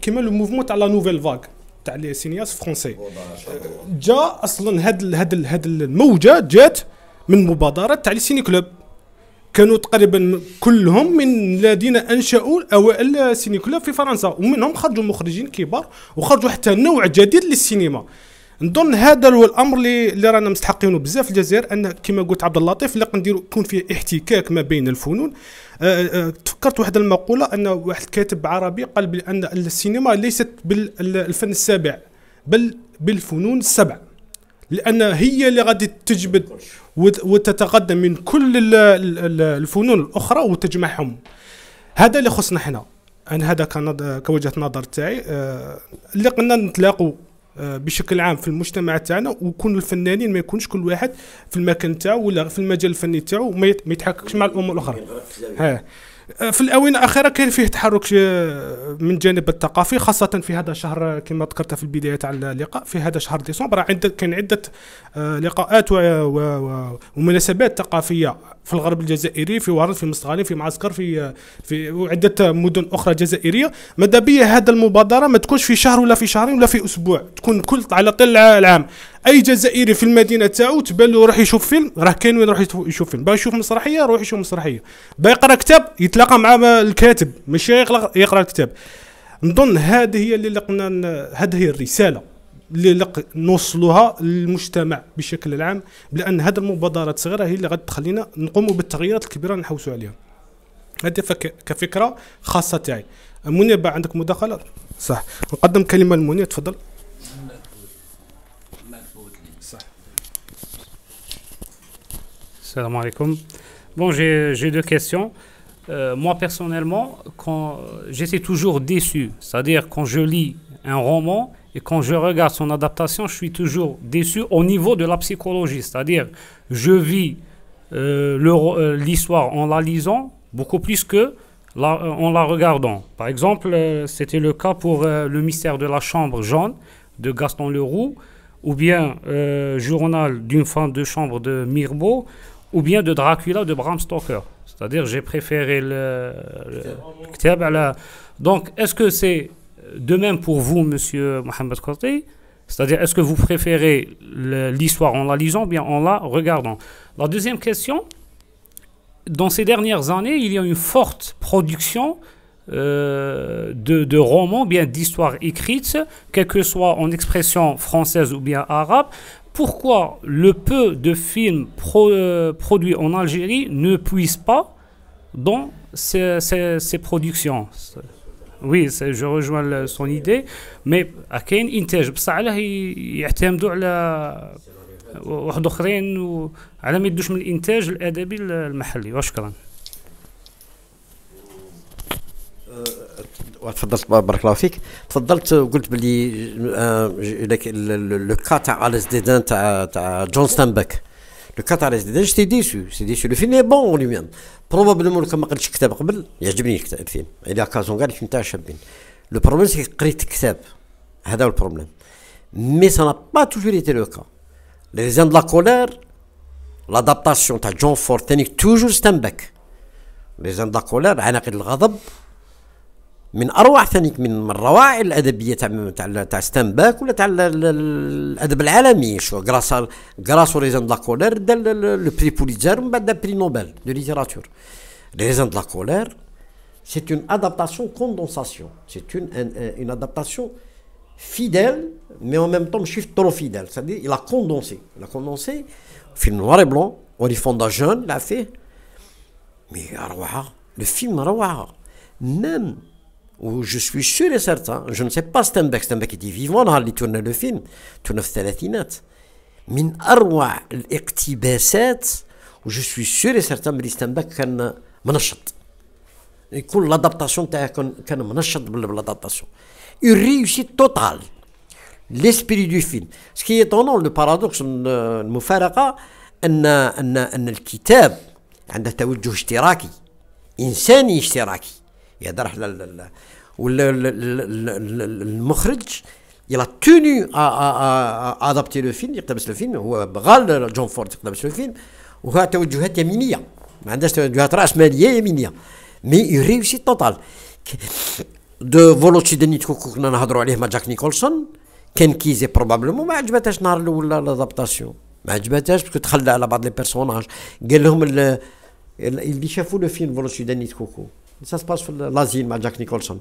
كيما لو موفمون تاع لا نوفيل فاغ تاع لي سينياس فرونسي جا اصلا هاد هاد هاد الموجه جات من مبادره تاع لي سيني كلوب كانوا تقريبا كلهم من الذين انشاوا اوائل كلوب في فرنسا ومنهم خرجوا مخرجين كبار وخرجوا حتى نوع جديد للسينما نظن هذا هو الامر اللي اللي رانا مستحقينه بزاف في الجزائر ان كما قلت عبد اللطيف اللي نديرو يكون فيه احتكاك ما بين الفنون أه أه تفكرت واحد المقوله ان واحد كاتب عربي قال بان السينما ليست بالفن السابع بل بالفنون السبع لان هي اللي غادي تجبد وتتقدم من كل الفنون الاخرى وتجمعهم هذا اللي خصنا حنا انا هذا كان كوجهه نظر تاعي آه، اللي قلنا نتلاقوا آه، بشكل عام في المجتمع تاعنا وكون الفنانين ما يكونش كل واحد في المكان تاعو ولا في المجال الفني تاعو ما يتحككش مع الامور الاخرى يعني آه، في الاونه الاخيره كان فيه تحرك آه، من جانب الثقافي خاصه في هذا الشهر كما ذكرت في البدايه تاع اللقاء في هذا شهر ديسمبر عند كان عده آه، لقاءات ومناسبات ثقافيه في الغرب الجزائري في وهران في مستغالين في معسكر في في وعده مدن اخرى جزائريه ماذا بيا هذا المبادره ما تكونش في شهر ولا في شهرين ولا في اسبوع تكون كل على طول العام اي جزائري في المدينه تاعو تبان له راح يشوف فيلم راه كاين وين راح يشوف فيلم باغي يشوف مسرحيه روح يشوف مسرحيه باغي يقرا كتاب يتلاقى مع الكاتب ماشي يقرا الكتاب نظن هذه هي اللي لقنا هذه هي الرساله اللي لق نوصلوها للمجتمع بشكل العام لان هذه المبادرات الصغيره هي اللي غتخلينا نقوموا بالتغييرات الكبيره نحوسوا عليها هذه كفكره خاصه تاعي منير عندك مداخله صح نقدم كلمه لمنير تفضل Salam Bon, j'ai deux questions. Euh, moi, personnellement, quand j'étais toujours déçu. C'est-à-dire, quand je lis un roman et quand je regarde son adaptation, je suis toujours déçu au niveau de la psychologie. C'est-à-dire, je vis euh, euh, l'histoire en la lisant beaucoup plus que en la regardant. Par exemple, c'était le cas pour Le mystère de la chambre jaune de Gaston Leroux ou bien euh, Journal d'une femme de chambre de Mirbeau, ou bien de Dracula de Bram Stoker. C'est-à-dire, j'ai préféré le, Donc, est-ce que c'est de même pour vous, monsieur Mohamed Kotei C'est-à-dire, est-ce que vous préférez l'histoire en la lisant ou bien en la regardant La deuxième question, dans ces dernières années, il y a une forte production de, romans, bien d'histoires écrites, quelle que soit en expression française ou bien arabe. Pourquoi le peu de films produits en Algérie ne puissent pas dans ces, productions oui, je rejoins son idée, mais a انتاج intège علاه يعتمدوا على واحد y a intège local. Merci. وتفضلت بارك الله فيك تفضلت وقلت باللي آه، لو كا تاع اليس ديدان تاع تاع جون ستانباك لو كا تاع اليس ديدان جيتي ديسو سي ديسو لو فيلم بون لو ميم بروبابلمون كما ما قريتش كتاب قبل يعجبني الفيلم الى كازون كاع الفيلم تاع شابين لو بروبليم سي قريت كتاب هذا هو البروبليم مي سا نا با توجور ايتي لو كا لي ريزان دو لا كولير لادابتاسيون تاع جون فورد ثاني توجور ستانباك لي زان دو لا كولير عناقيد الغضب Il y a un peu grâce au raison de la colère, le prix prix Nobel de littérature. Le raisin de la colère, c'est une adaptation, condensation. C'est une adaptation fidèle, mais en même temps, chiffre trop fidèle. cest à il a condensé. Il a condensé, film noir et blanc, Olifanda Jeune l'a fait. Mais le film, même où je suis sûr et certain, je ne sais pas Stenbeck, Stenbeck était vivant, on a tourné le film, tourne le thalathinat. Min arwa l'iktibasat, où je suis sûr et certain, mais Stenbeck est un Et que l'adaptation est un manachat de l'adaptation. Une réussite totale. L'esprit du film. Ce qui est étonnant, le paradoxe, c'est que le livre, ان un عنده توجه اشتراكي انساني اشتراكي يهدر على المخرج يلا توني ادابتي لو فيلم يقتبس فيلم هو بغى جون فورد يقتبس فيلم وها توجهات يمينيه ما عندهاش توجهات راس ماليه يمينيه مي يريوسي توتال دو فولوتشي دو نيتكو كنا نهضروا عليه مع جاك نيكولسون كان كيزي بروبابلومون ما عجبتهاش النهار الاول لادابتاسيون ما عجبتهاش باسكو تخلى على بعض لي بيرسوناج قال لهم اللي شافوا لو فيلم فولوتشي دو نيتكوكو سا سباس في لازين مع جاك نيكولسون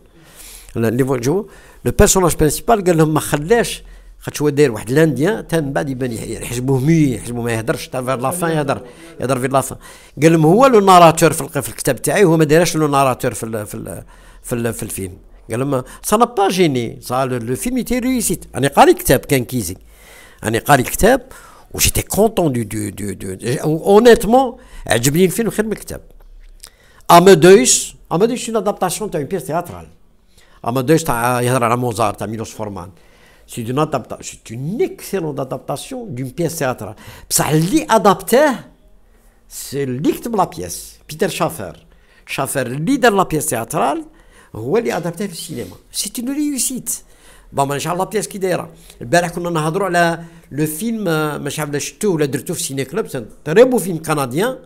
نيفو جو لو بيرسوناج برينسيبال قال لهم ما خلاش خاطش هو داير واحد لانديان تا من بعد يبان يحجبوه مي يحجبوه ما يهدرش تاع فير لافان يهدر يهدر في لافان قال لهم هو لو ناراتور في, في الكتاب تاعي هو ما دايرش لو ناراتور في في في, في الفيلم قال لهم سا با جيني سا لو فيلم تي ريوسيت انا قاري الكتاب كان كيزي انا قاري و وجيتي كونتون دو دو دو دو اونيتمون عجبني الفيلم خير من الكتاب دويس C'est une adaptation d'une pièce théâtrale. Mozart, Milos Forman. C'est une, adaptation, excellente adaptation d'une pièce théâtrale. Ça l'est adapté, c'est l'acteur de la pièce. Peter Schaffer, Schaffer, leader de la pièce théâtrale, il est adapté au cinéma. C'est une réussite. Bon, la pièce qui dira. Le film, uh, le film, le ciné-club, c'est un très beau film canadien.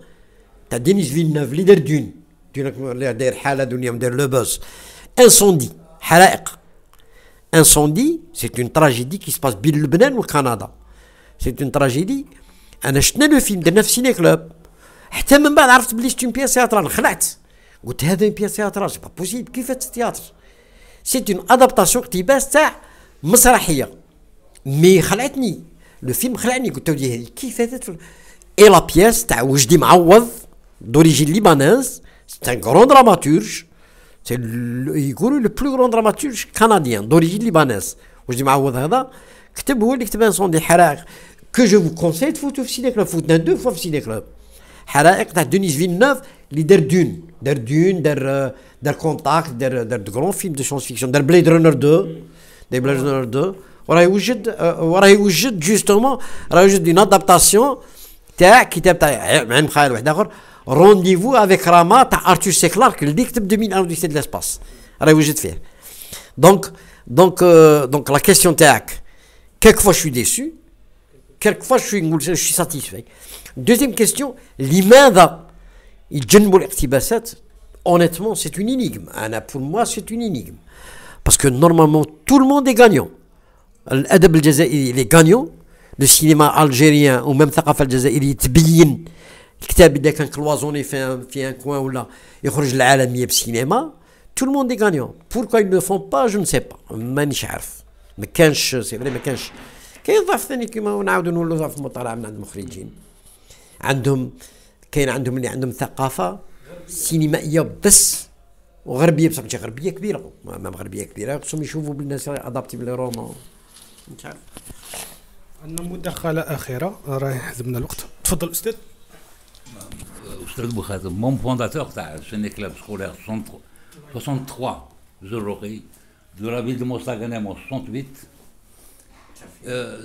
Tu Denis Villeneuve, leader d'une. اللي داير حاله دنيا مدير بوز انسوندي حرائق انسوندي سي اون تراجيدي كي سباس بين لبنان وكندا سي اون تراجيدي انا شفنا لو فيلم درنا في سيني كلوب حتى من بعد عرفت بلي سيت اون بياس تياترال خلعت قلت هذا اون بياس تياترال سي با بوسيبل كيف التياتر سي اون ادابتاسيون اقتباس تاع مسرحيه مي خلعتني لو فيلم خلعني قلت له كيف هذا اي لا بياس تاع وجدي معوض دوريجين ليبانيز c'est un grand dramaturge. C'est le, plus grand dramaturge canadien, d'origine libanaise. Je dis, des Hada, que je vous conseille de foutre au ciné-club. Foutre dans deux fois au ciné-club. Harak, tu Denis Villeneuve, leader d'une. Der d'une, euh, der, contact, d'un euh, grand film de science-fiction, de Blade Runner 2. Des Blade Runner 2. il y a justement une adaptation qui était. Eh, même une d'accord? rendez-vous avec Ramat à Arthur C. Clarke de de 2001 l'Université de l'espace راه vous donc donc euh, donc la question Quelques quelquefois je suis déçu quelquefois je suis je suis satisfait deuxième question لماذا pas honnêtement c'est une énigme pour moi c'est une énigme parce que normalement tout le monde est gagnant al al il est gagnant le cinéma algérien ou même il est bien. الكتاب اذا كان كلوازوني في في ان كوان ولا يخرج العالميه بالسينما تو لو موند غانيون بوركو يو فون با جو نسي با مانيش عارف ما كانش سي فري ما كانش كاين ضعف ثاني كيما نعاودوا نولوا ضعف المطالعه من عند المخرجين عندهم كاين عندهم اللي عندهم ثقافه سينمائيه بس وغربيه بصح ماشي غربيه كبيره ما غربيه كبيره خصهم يشوفوا بالناس ادابتي بلي مش عارف عندنا مداخله اخيره راهي حزبنا الوقت تفضل استاذ mon fondateur, c'est un club scolaire 63, l'aurai de la ville de Mostaganem en 68.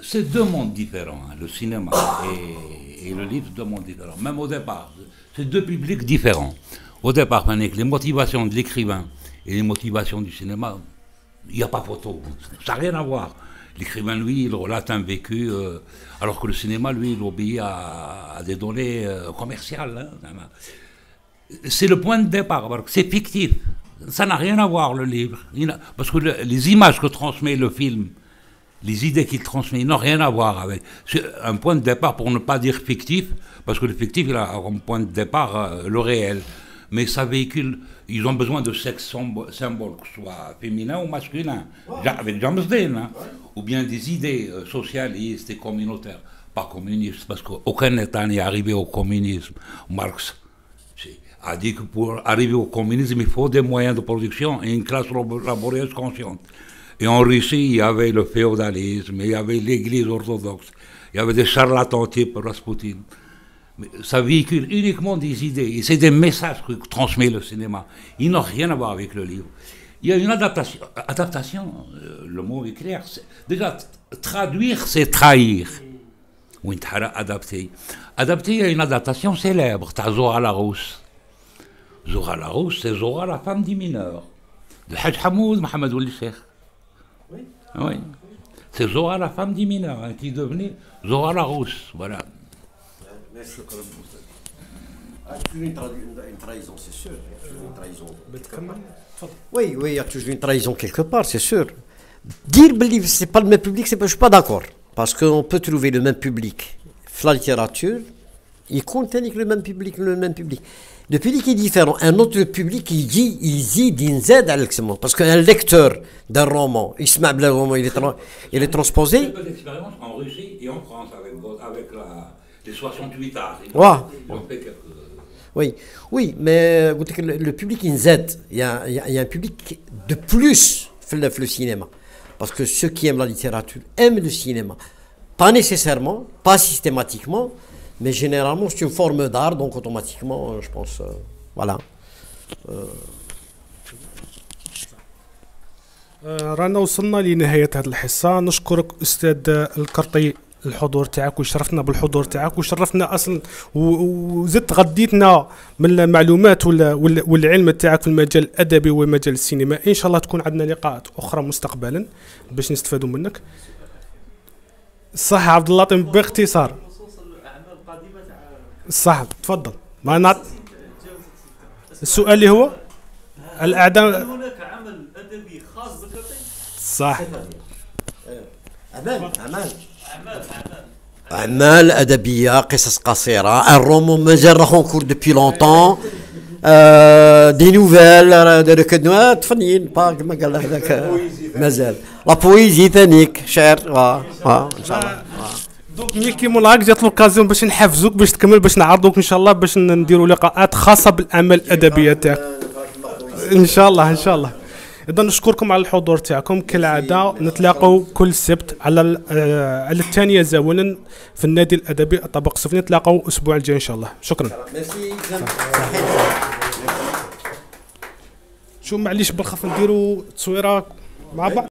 c'est deux mondes différents, hein, le cinéma et, le livre, deux mondes différents. Même au départ, c'est deux publics différents. Au départ, les motivations de l'écrivain et les motivations du cinéma, il n'y a pas photo, ça n'a rien à voir. L'écrivain, lui, il relate un vécu, euh, alors que le cinéma, lui, il obéit à, à des données euh, commerciales. Hein, c'est le point de départ, c'est fictif. Ça n'a rien à voir le livre. Parce que les images que transmet le film, les idées qu'il transmet n'ont rien à voir avec. C'est un point de départ pour ne pas dire fictif, parce que le fictif, il a comme point de départ euh, le réel. Mais ça véhicule, ils ont besoin de sexe symbole, que ce soit féminin ou masculin, avec James Dean, hein. ou bien des idées euh, socialistes et communautaires pas communiste, parce qu'aucun État n'est arrivé au communisme. Marx a dit que pour arriver au communisme, il faut des moyens de production et une classe laborieuse consciente. Et en Russie, il y avait le féodalisme, il y avait l'Église orthodoxe, il y avait des charlatans type Rasputin. ça véhicule uniquement des idées, et c'est des messages que transmet le cinéma. Ils n'ont rien à voir avec le livre. Il y a une adaptation. Adaptation, euh, le mot est clair. Déjà, traduire, c'est trahir ou une adapté. une adaptation célèbre, ta Zora Larousse. Zora Larousse, c'est Zora la femme du mineur. De Hajj Hamoud, Mohamed Ouli Oui. Oui. C'est Zora la femme du mineur, hein, qui est devenue Zora Larousse. Voilà. Ah, il y a une trahison, c'est sûr. Il y a toujours une trahison. Oui, oui, il y a toujours une trahison quelque part, c'est sûr. Dire, c'est pas le même public, c'est pas, je ne suis pas d'accord. Parce qu'on peut trouver le même public. La littérature, il contient avec le même public, le même public. Le public est différent. Un autre public, il dit, il dit Z à Parce qu'un lecteur d'un roman, il se met le roman, il est, il est transposé. peu en Russie et en France avec, les 68 arts. Oui, oui, mais le public il y a, il y a un public de plus dans le cinéma. Parce que ceux qui aiment la littérature aiment le cinéma. Pas nécessairement, pas systématiquement, mais généralement c'est une forme d'art, donc automatiquement, euh, je pense, euh, voilà. Euh, الحضور تاعك وشرفتنا بالحضور تاعك وشرفنا اصلا وزدت غديتنا من المعلومات والعلم تاعك في المجال الادبي والمجال السينما ان شاء الله تكون عندنا لقاءات اخرى مستقبلا باش نستفادوا منك صح عبد اللطيف باختصار صح تفضل ما نعط السؤال اللي هو الاعدام هناك عمل ادبي خاص بك صح امان امان أعمال أدبية قصص قصيرة الرومون مازال راهو كور دوبي لونتون دي نوفيل تفنين باك ما قال هذاك مازال لا بويزي ثانيك شعر اه اه ان شاء الله دونك ملي مولاك جات لوكازيون باش نحفزوك باش تكمل باش نعرضوك ان شاء الله باش نديروا لقاءات خاصه بالاعمال الادبيه تاعك ان شاء الله ان شاء الله اذا نشكركم على الحضور تاعكم كالعاده نتلاقوا كل سبت على آه، على الثانيه زاولا في النادي الادبي الطابق السفلي نتلاقوا الاسبوع الجاي ان شاء الله شكرا شو معليش بالخف نديروا تصويره مع بعض